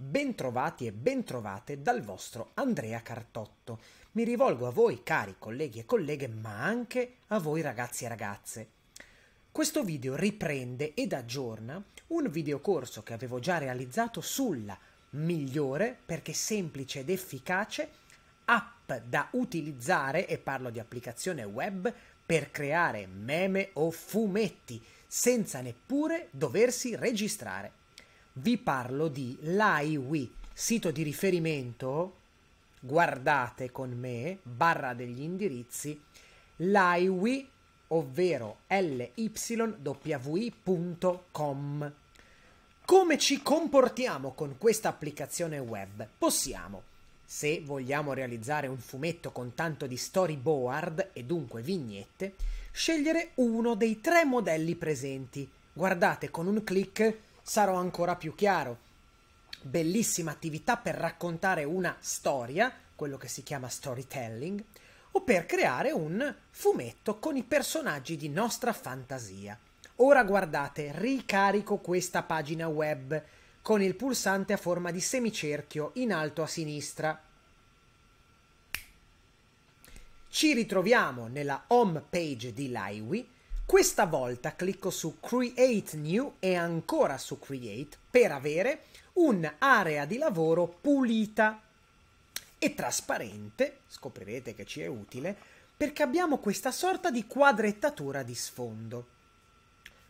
Bentrovati e bentrovate dal vostro Andrea Cartotto. Mi rivolgo a voi cari colleghi e colleghe, ma anche a voi ragazzi e ragazze. Questo video riprende ed aggiorna un videocorso che avevo già realizzato sulla migliore, perché semplice ed efficace, app da utilizzare, e parlo di applicazione web, per creare meme o fumetti senza neppure doversi registrare vi parlo di l'AIWI, sito di riferimento, guardate con me, barra degli indirizzi, l'AIWI, ovvero lywi.com. Come ci comportiamo con questa applicazione web? Possiamo, se vogliamo realizzare un fumetto con tanto di storyboard e dunque vignette, scegliere uno dei tre modelli presenti. Guardate con un clic sarò ancora più chiaro. Bellissima attività per raccontare una storia, quello che si chiama storytelling, o per creare un fumetto con i personaggi di nostra fantasia. Ora guardate, ricarico questa pagina web con il pulsante a forma di semicerchio in alto a sinistra. Ci ritroviamo nella home page di Laiwi questa volta clicco su Create New e ancora su Create per avere un'area di lavoro pulita e trasparente, scoprirete che ci è utile, perché abbiamo questa sorta di quadrettatura di sfondo.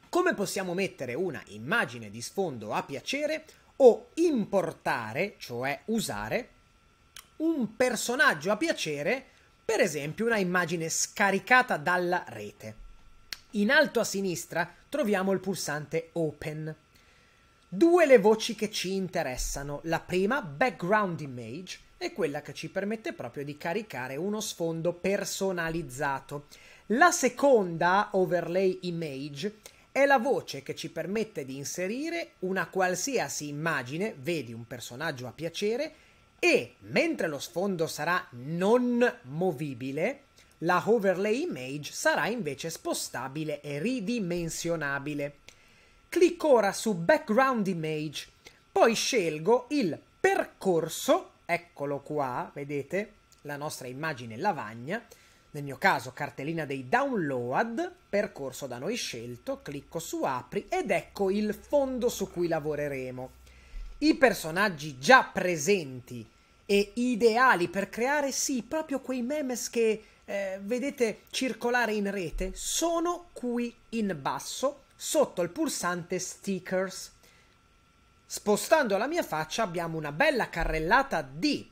Come possiamo mettere una immagine di sfondo a piacere o importare, cioè usare, un personaggio a piacere, per esempio una immagine scaricata dalla rete. In alto a sinistra troviamo il pulsante Open. Due le voci che ci interessano, la prima Background Image è quella che ci permette proprio di caricare uno sfondo personalizzato. La seconda Overlay Image è la voce che ci permette di inserire una qualsiasi immagine, vedi un personaggio a piacere, e mentre lo sfondo sarà non movibile, la overlay image sarà invece spostabile e ridimensionabile. Clicco ora su background image, poi scelgo il percorso, eccolo qua, vedete la nostra immagine lavagna, nel mio caso cartellina dei download, percorso da noi scelto, clicco su apri ed ecco il fondo su cui lavoreremo. I personaggi già presenti e ideali per creare sì proprio quei memes che eh, vedete circolare in rete sono qui in basso sotto il pulsante stickers. Spostando la mia faccia abbiamo una bella carrellata di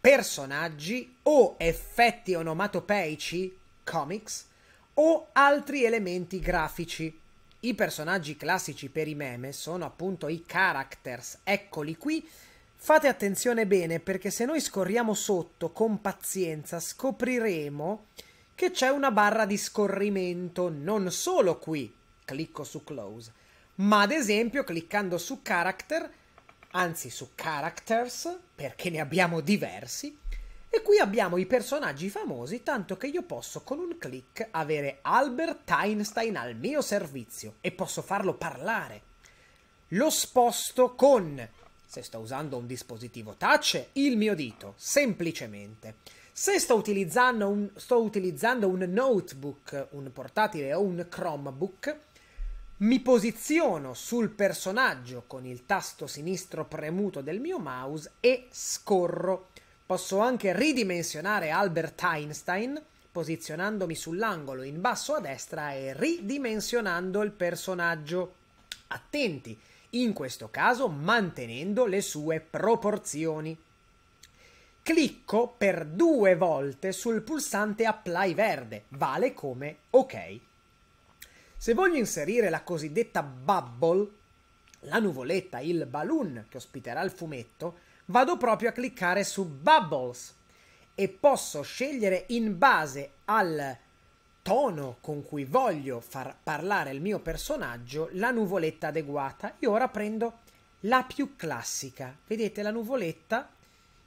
personaggi o effetti onomatopeici, comics, o altri elementi grafici. I personaggi classici per i meme sono appunto i characters, eccoli qui, Fate attenzione bene perché se noi scorriamo sotto con pazienza scopriremo che c'è una barra di scorrimento non solo qui, clicco su close, ma ad esempio cliccando su character, anzi su characters, perché ne abbiamo diversi, e qui abbiamo i personaggi famosi, tanto che io posso con un clic avere Albert Einstein al mio servizio e posso farlo parlare. Lo sposto con se sto usando un dispositivo touch, il mio dito, semplicemente. Se sto utilizzando un, sto utilizzando un notebook, un portatile o un Chromebook, mi posiziono sul personaggio con il tasto sinistro premuto del mio mouse e scorro. Posso anche ridimensionare Albert Einstein posizionandomi sull'angolo in basso a destra e ridimensionando il personaggio. Attenti, in questo caso mantenendo le sue proporzioni. Clicco per due volte sul pulsante Apply verde, vale come OK. Se voglio inserire la cosiddetta bubble, la nuvoletta, il balloon che ospiterà il fumetto, vado proprio a cliccare su Bubbles e posso scegliere in base al tono con cui voglio far parlare il mio personaggio la nuvoletta adeguata. Io ora prendo la più classica. Vedete la nuvoletta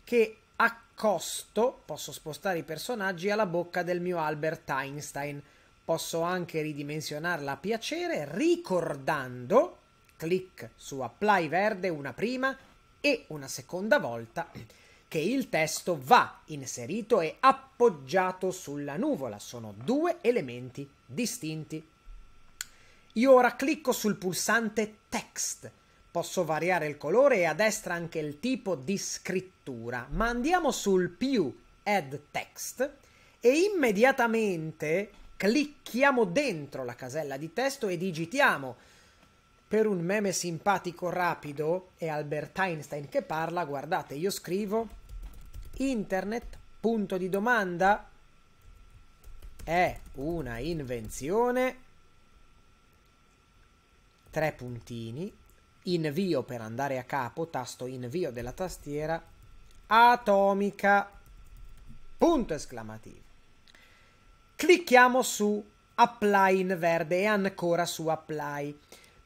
che accosto, posso spostare i personaggi alla bocca del mio Albert Einstein. Posso anche ridimensionarla a piacere ricordando, clic su apply verde una prima e una seconda volta, che il testo va inserito e appoggiato sulla nuvola. Sono due elementi distinti. Io ora clicco sul pulsante text. Posso variare il colore e a destra anche il tipo di scrittura, ma andiamo sul più add text e immediatamente clicchiamo dentro la casella di testo e digitiamo per un meme simpatico rapido è Albert Einstein che parla, guardate, io scrivo Internet, punto di domanda, è una invenzione, tre puntini, invio per andare a capo, tasto invio della tastiera, atomica, punto esclamativo. Clicchiamo su apply in verde e ancora su apply.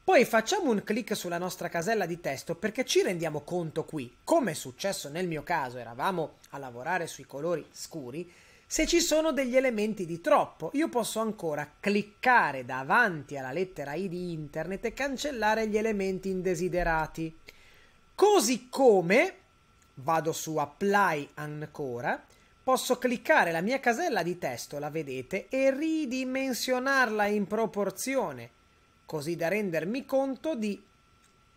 Poi facciamo un clic sulla nostra casella di testo perché ci rendiamo conto qui, come è successo nel mio caso, eravamo a lavorare sui colori scuri, se ci sono degli elementi di troppo, io posso ancora cliccare davanti alla lettera I di internet e cancellare gli elementi indesiderati. Così come vado su apply ancora, posso cliccare la mia casella di testo, la vedete, e ridimensionarla in proporzione così da rendermi conto di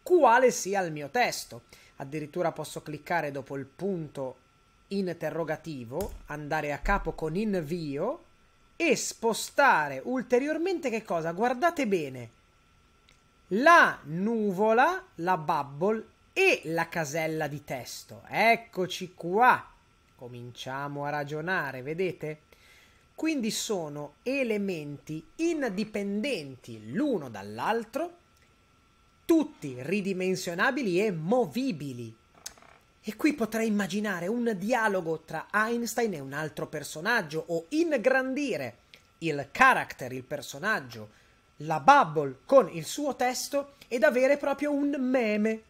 quale sia il mio testo. Addirittura posso cliccare dopo il punto interrogativo, andare a capo con invio e spostare ulteriormente che cosa? Guardate bene, la nuvola, la bubble e la casella di testo. Eccoci qua. Cominciamo a ragionare, vedete? Quindi sono elementi indipendenti l'uno dall'altro, tutti ridimensionabili e movibili. E qui potrei immaginare un dialogo tra Einstein e un altro personaggio o ingrandire il character, il personaggio, la bubble con il suo testo ed avere proprio un meme.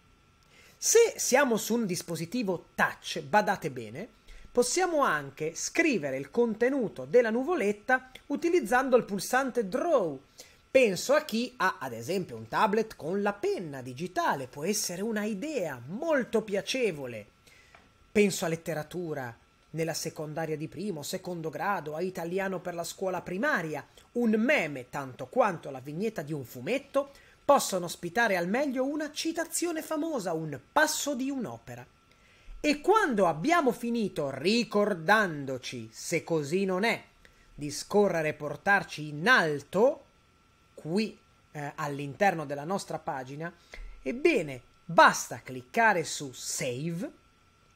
Se siamo su un dispositivo touch, badate bene, Possiamo anche scrivere il contenuto della nuvoletta utilizzando il pulsante Draw. Penso a chi ha ad esempio un tablet con la penna digitale, può essere un'idea molto piacevole. Penso a letteratura nella secondaria di primo, secondo grado, a italiano per la scuola primaria. Un meme, tanto quanto la vignetta di un fumetto, possono ospitare al meglio una citazione famosa, un passo di un'opera. E quando abbiamo finito ricordandoci, se così non è, di scorrere e portarci in alto, qui eh, all'interno della nostra pagina, ebbene basta cliccare su Save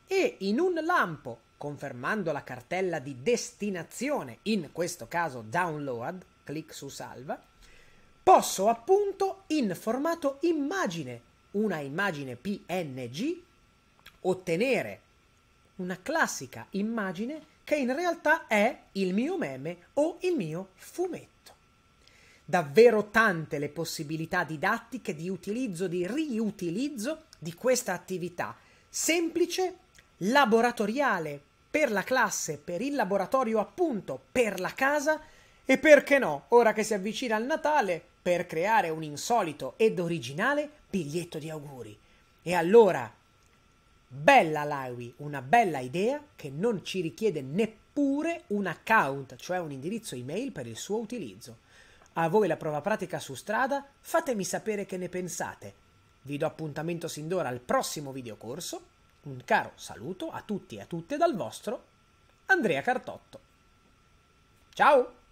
e in un lampo, confermando la cartella di destinazione, in questo caso Download, clic su Salva, posso appunto in formato immagine, una immagine PNG, ottenere una classica immagine che in realtà è il mio meme o il mio fumetto. Davvero tante le possibilità didattiche di utilizzo, di riutilizzo di questa attività semplice, laboratoriale, per la classe, per il laboratorio appunto, per la casa e perché no, ora che si avvicina il Natale, per creare un insolito ed originale biglietto di auguri. E allora Bella Live, una bella idea che non ci richiede neppure un account, cioè un indirizzo email per il suo utilizzo. A voi la prova pratica su strada, fatemi sapere che ne pensate. Vi do appuntamento sin d'ora al prossimo videocorso. Un caro saluto a tutti e a tutte dal vostro Andrea Cartotto. Ciao!